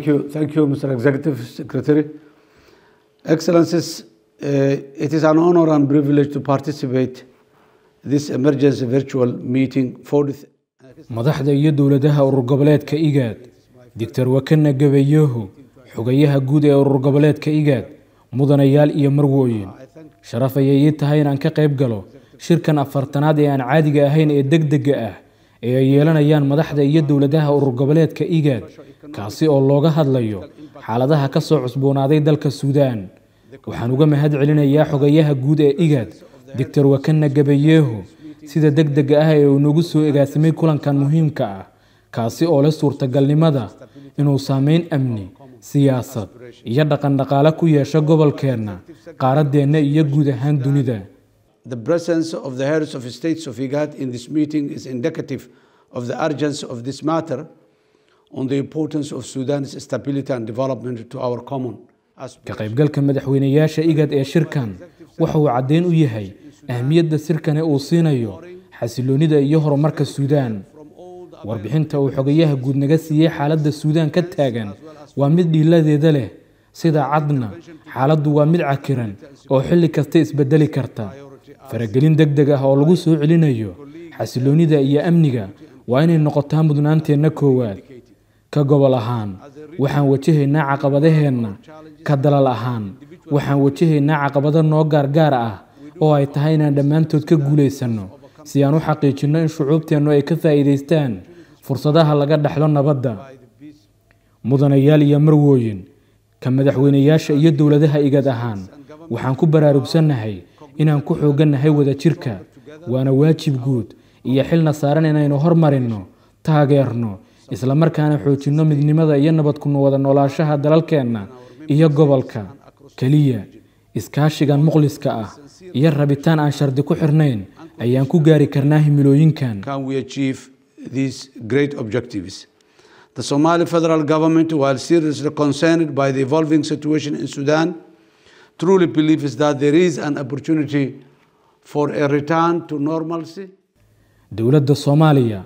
Thank you, thank you, Mr. Executive Secretary. Excellencies, uh, it is an honor and privilege to participate this emergency virtual meeting for madaxda iyo dowladaha urur goboleedka igaad doctor wakana gabayoho xogayaha guud ee urur goboleedka igaad mudanayaal iyo marwooyin sharaf ayay ii tahay inaan ka qayb galo shirkan afartanaad ee aan caadiga ahayn ee deg dega ah ee ay yeelanayaan madaxda iyo dowladaha urur goboleedka igaad kaasi oo looga hadlayo xaaladaha ka soo cusboonaaday dalka suudaan waxaan uga mahad celinayaa xogayaha guud ee igaad doctor wakana gabayeeho sida deg dega ah ee uu nagu soo egaasimay kulankan muhiimka ah kaasi oo leh suurtagalnimada inuu saameyn amni siyaasad iyo dhaqan dhaqaale ku yeesho gobolkeenna qaaraddeenna iyo guud ahaan dunida The presence of the heads of states of IGAD in this meeting is indicative of the urgency of this matter on the importance of Sudan's stability and development to our common ka qaybgalka madaxweyneyaasha igad ee shirkan waxa uu caddeyn u yahay ahmiyadda sirkani uu siinayo xasiloonida iyo horumarka suudaan warbixinta uu xogayaha guud naga siiyey xaaladda suudaan ka taagan waa mid dhiiladeeda leh sidaa cadna xaaladdu waa mid cakiran oo xilli kasta isbedeli karta faragelin deg deg ah oo lagu soo celinayo xasiloonnida iyo amniga waa inay noqotaa mudnaanteenna koowaad ka gobol ahaan waxaan wajahaynaa caqabadaheenna ka dalal ahaan waxaan wajahaynaa caqabado noo gaargaar ah oo ay tahay inaan dhammaantood ka guulaysanno si aan u xaqiijinno in shucuubteennu ay ka faa'iidaystaan fursadaha laga dhexlo nabadda mudanayaal iyo marwooyin ka madaxweynayaasha iyo dowladaha igad ahaan waxaan ku baraarugsannahay inaan ku xooggannahay wadajirka waana waajib guud iyo xilna saaran inaynu hormarinno taageerno islamarkaana xoojinno midnimada iyo nabadkunu wada noolaashaha dalalkeenna iyo gobolka keliya iskaashigan muqliska ah iyo rabitaan aan shardi ku xirnayn ayaan ku gaari karnaa himilooyinkan The Somali federal government, while seriously concerned by the evolving situation in Sudan, truly believes that there is an opportunity for a return to normalcy. dowladda soomaaliya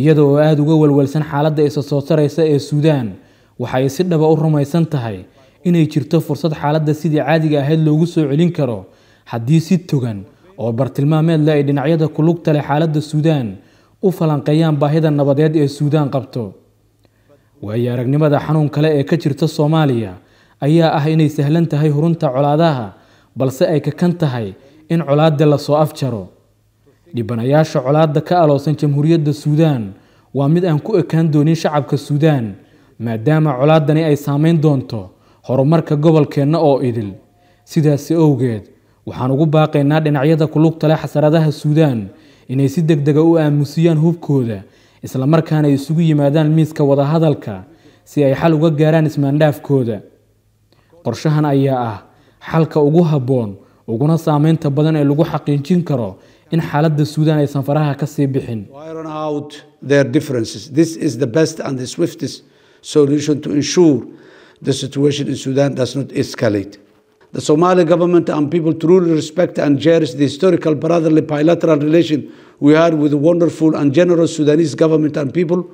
iyada oo aada uga walwalsan xaaladda isa soo saraysa ee suudaan waxa ay si dhaba ah u rumaysan tahay inay jirto fursad xaaladda sidii caadiga ahayd loogu soo celin karo haddii si togan oo bartilmaameed le ay dhinacyada ku lugta leh xaaladda suudaan u falanqeeyaan baahida nabadeed ee suudaan qabto waayo aragnimada xanuun kale ee ka jirta soomaaliya ayaa ah inay sahlan tahay hurunta colaadaha balse ay kakan tahay in colaadda lasoo afjaro dhibanayaasha colaadda ka aloosan jamhuuriyadda suudaan waa mid aan ku ekaan doonin shacabka suudaan maadaama colaaddani ay saamayn doonto horumarka gobolkeenna oo idil sidaasi owgeed waxaan ugu baaqaynaa dhinacyada ku lugta leh xasaradaha suudaan inay si deg dega u aamusiyaan hubkooda islamarkaana isugu yimaadaan miiska wadahadalka si ay xal uga gaaraan ismaandhaafkooda qorshahan ayaa ah xalka ugu habboon uguna saameynta badan ee lagu xaqiijin karo in xaaladda suudaan aysan faraha ka sii bixin solution to ensure the situation in Sudan does not escalate. The Somali government and people truly respect and cherish the historical brotherly bilateral relation we had with the wonderful and generous Sudanese government and people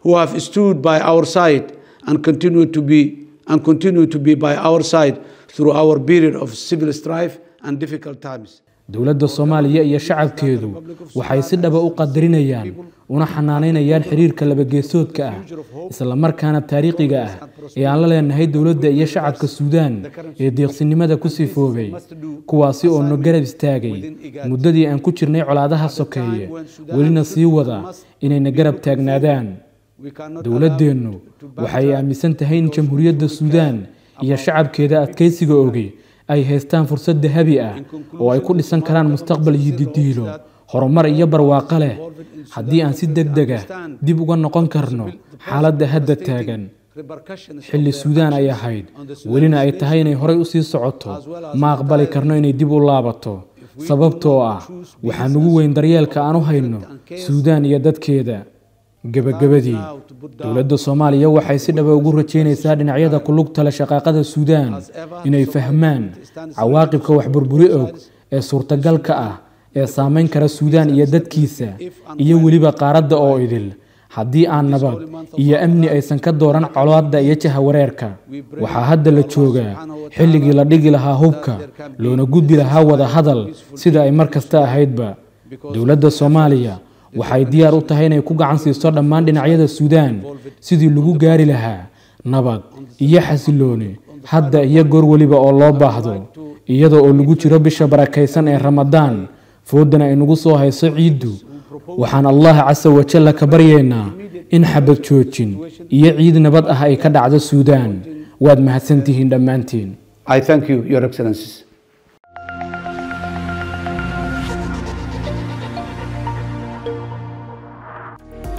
who have stood by our side and continue to be and continue to be by our side through our period of civil strife and difficult times. dowladda soomaaliya iyo shacabkeedu waxay si dhaba ah u qadarinayaan una xanaanaynayaan xiriirka labageesoodka ah islamarkaana taariikhiga ah ee aan la leenahay dowladda iyo shacabka suudaan ee deeqsinimada ku sifoobay kuwaasi oo no garab istaagay muddadii aan ku jirnay colaadaha sokeeye welina sii wada inayna garab taagnaadaan dowladdeennu waxay aaminsan tahay in jamhuuriyadda suudaan iyo shacabkeeda adkaysiga oge ay haystaan fursad dahabi ah oo ay ku dhisan karaan mustaqbal iyo didiilo horumar iyo barwaaqo leh haddii aan si deg deg ah dib uga noqon karno xaaladda hadda taagan xilli suudaan ay ahayd welina ay tahay inay horay usii socoto ma aqbali karno inay dib u laabato sababtoo ah waxaan ugu weyn daryeelka aan u hayno suudaan iyo dadkeeda gabagabadii dowladda soomaaliya waxay si dhaba ugu rajaynaysaa dhinacyada ku lugtala shaqaaqada suudaan inay fahmaan cawaaqibka waxburburi og ee suurtagalka ah ee saamayn kara suudaan iyo dadkiisa iyo weliba qaaradda oo idil haddii aan nabad iyo amni aysan ka dooran colaadda iyo jahawareerka waxaa hadda la joogaa xilligii la dhigi lahaa hubka loona gudbi lahaa wadahadal sida ay mar kasta ahaydba dowladda soomaaliya waxay diyaar u tahay inay ku gacan siiso dhammaan dhinacyada suudaan sidii lagu gaari lahaa nabad iyo xasilooni hadda iyo goor weliba oo loo baahdo iyada oo lagu jiro bisha barakaysan ee ramadaan foodana ay nagu soo hayso ciiddu waxaan allah casa wajalla ka baryaynaa in xabad joojin iyo ciid nabad ah ay ka dhacdo suudaan waad mahadsantihiin dhammaantiin